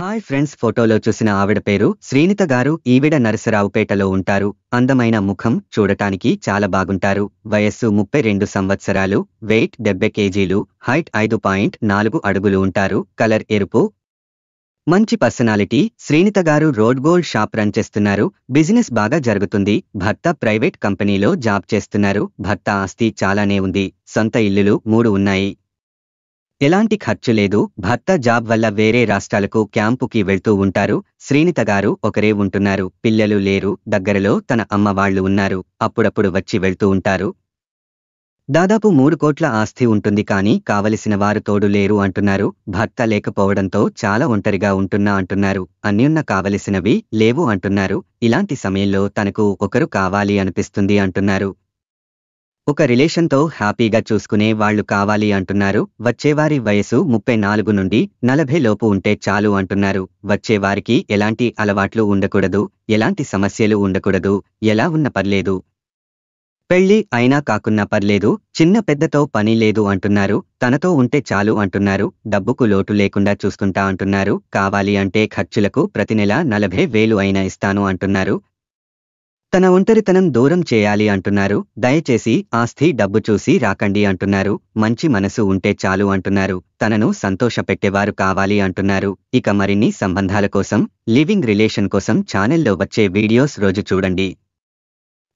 hi friends ఫోటోలో చూసిన ఆవిడ పేరు శ్రీనిత గారు ఈవిడ నరసరావుపేటలో ఉంటారు అందమైన ముఖం చూడటానికి చాలా బాగుంటారు వయస్సు ముప్పై రెండు సంవత్సరాలు వెయిట్ డెబ్బై కేజీలు హైట్ ఐదు పాయింట్ నాలుగు అడుగులు ఉంటారు కలర్ ఎరుపు మంచి పర్సనాలిటీ శ్రీనిత గారు రోడ్ గోల్డ్ షాప్ రన్ చేస్తున్నారు బిజినెస్ బాగా జరుగుతుంది భర్త ప్రైవేట్ కంపెనీలో జాబ్ చేస్తున్నారు భర్త ఆస్తి చాలానే ఉంది సొంత ఇల్లులు మూడు ఉన్నాయి ఎలాంటి ఖర్చు లేదు భర్త జాబ్ వల్ల వేరే రాష్ట్రాలకు క్యాంపుకి వెళ్తూ ఉంటారు శ్రీనిత గారు ఒకరే ఉంటున్నారు పిల్లలు లేరు దగ్గరలో తన అమ్మ వాళ్లు ఉన్నారు అప్పుడప్పుడు వచ్చి వెళ్తూ ఉంటారు దాదాపు మూడు కోట్ల ఆస్తి ఉంటుంది కానీ కావలసిన వారు తోడు లేరు అంటున్నారు భర్త లేకపోవడంతో చాలా ఒంటరిగా ఉంటున్నా అంటున్నారు అన్యున్న కావలసినవి లేవు అంటున్నారు ఇలాంటి సమయంలో తనకు ఒకరు కావాలి అనిపిస్తుంది అంటున్నారు ఒక రిలేషన్తో హ్యాపీగా చూసుకునే వాళ్ళు కావాలి అంటున్నారు వచ్చేవారి వయసు ముప్పై నాలుగు నుండి నలభై లోపు ఉంటే చాలు అంటున్నారు వచ్చేవారికి ఎలాంటి అలవాట్లు ఉండకూడదు ఎలాంటి సమస్యలు ఉండకూడదు ఎలా ఉన్న పర్లేదు పెళ్లి అయినా కాకున్నా పర్లేదు చిన్న పెద్దతో పని లేదు అంటున్నారు తనతో ఉంటే చాలు అంటున్నారు డబ్బుకు లోటు లేకుండా చూసుకుంటా అంటున్నారు కావాలి అంటే ఖర్చులకు ప్రతి నెలా నలభై వేలు అయినా ఇస్తాను అంటున్నారు తన ఒంటరితనం దూరం చేయాలి అంటున్నారు దయచేసి ఆస్థి డబ్బు చూసి రాకండి అంటున్నారు మంచి మనసు ఉంటే చాలు అంటున్నారు తనను సంతోషపెట్టేవారు కావాలి అంటున్నారు ఇక మరిన్ని సంబంధాల కోసం లివింగ్ రిలేషన్ కోసం ఛానెల్లో వచ్చే వీడియోస్ రోజు చూడండి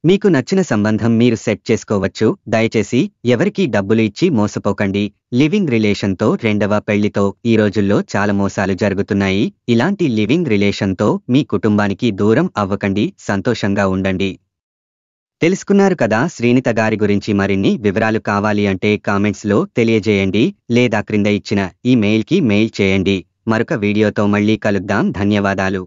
మీకు నచ్చిన సంబంధం మీరు సెట్ చేసుకోవచ్చు దయచేసి ఎవరికీ డబ్బులు ఇచ్చి మోసపోకండి లివింగ్ రిలేషన్తో రెండవ పెళ్లితో ఈ రోజుల్లో చాలా మోసాలు జరుగుతున్నాయి ఇలాంటి లివింగ్ రిలేషన్తో మీ కుటుంబానికి దూరం అవ్వకండి సంతోషంగా ఉండండి తెలుసుకున్నారు కదా శ్రీనిత గారి గురించి మరిన్ని వివరాలు కావాలి అంటే కామెంట్స్లో తెలియజేయండి లేదా క్రింద ఇచ్చిన ఈ మెయిల్కి మెయిల్ చేయండి మరొక వీడియోతో మళ్ళీ కలుద్దాం ధన్యవాదాలు